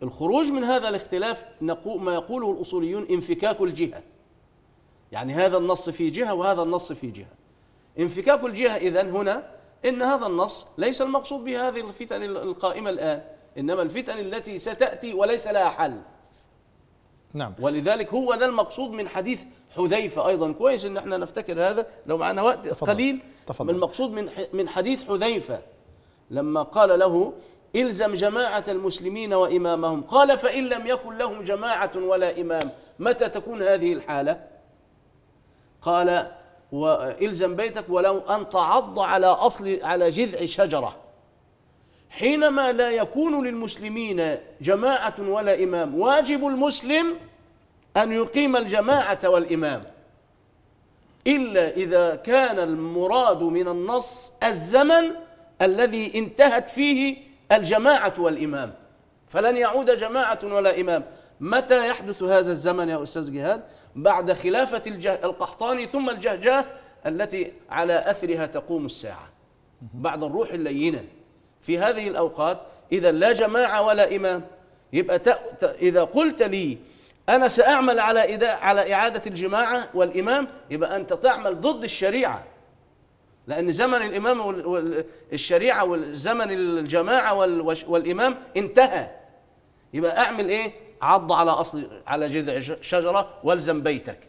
B: الخروج من هذا الاختلاف ما يقوله الأصوليون انفكاك الجهة يعني هذا النص في جهة وهذا النص في جهة انفكاك الجهة إذا هنا إن هذا النص ليس المقصود به هذه الفتن القائمة الآن إنما الفتن التي ستأتي وليس لها حل نعم ولذلك هو ده المقصود من حديث حذيفه ايضا كويس ان احنا نفتكر هذا لو معنا وقت تفضل. قليل تفضل. المقصود من من حديث حذيفه لما قال له الزم جماعه المسلمين وامامهم قال فان لم يكن لهم جماعه ولا امام متى تكون هذه الحاله قال والزم بيتك ولو ان تعض على اصل على جذع شجره حينما لا يكون للمسلمين جماعة ولا إمام واجب المسلم أن يقيم الجماعة والإمام إلا إذا كان المراد من النص الزمن الذي انتهت فيه الجماعة والإمام فلن يعود جماعة ولا إمام متى يحدث هذا الزمن يا أستاذ جهاد بعد خلافة القحطاني ثم الجهجاه التي على أثرها تقوم الساعة بعد الروح اللينة في هذه الأوقات إذا لا جماعة ولا إمام يبقى إذا قلت لي أنا سأعمل على إذا... على إعادة الجماعة والإمام يبقى أنت تعمل ضد الشريعة لأن زمن الإمام والشريعة وزمن الجماعة والإمام انتهى يبقى أعمل إيه؟ عض على أصل على جذع شجرة والزم بيتك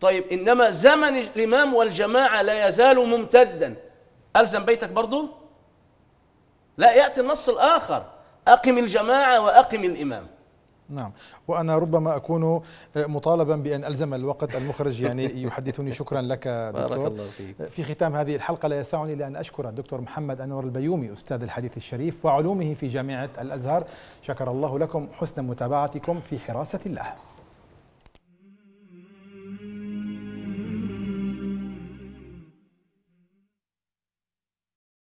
B: طيب إنما زمن الإمام والجماعة لا يزال ممتدا ألزم بيتك برضه لا يأتي النص الآخر أقم الجماعة وأقم الإمام
A: نعم وأنا ربما أكون آه، مطالبا بأن ألزم الوقت المخرج يعني يحدثني شكرا لك دكتور بارك الله فيك. في ختام هذه الحلقة لا يسعني إلا أن أشكر الدكتور محمد أنور البيومي أستاذ الحديث الشريف وعلومه في جامعة الأزهر شكر الله لكم حسن متابعتكم في حراسة الله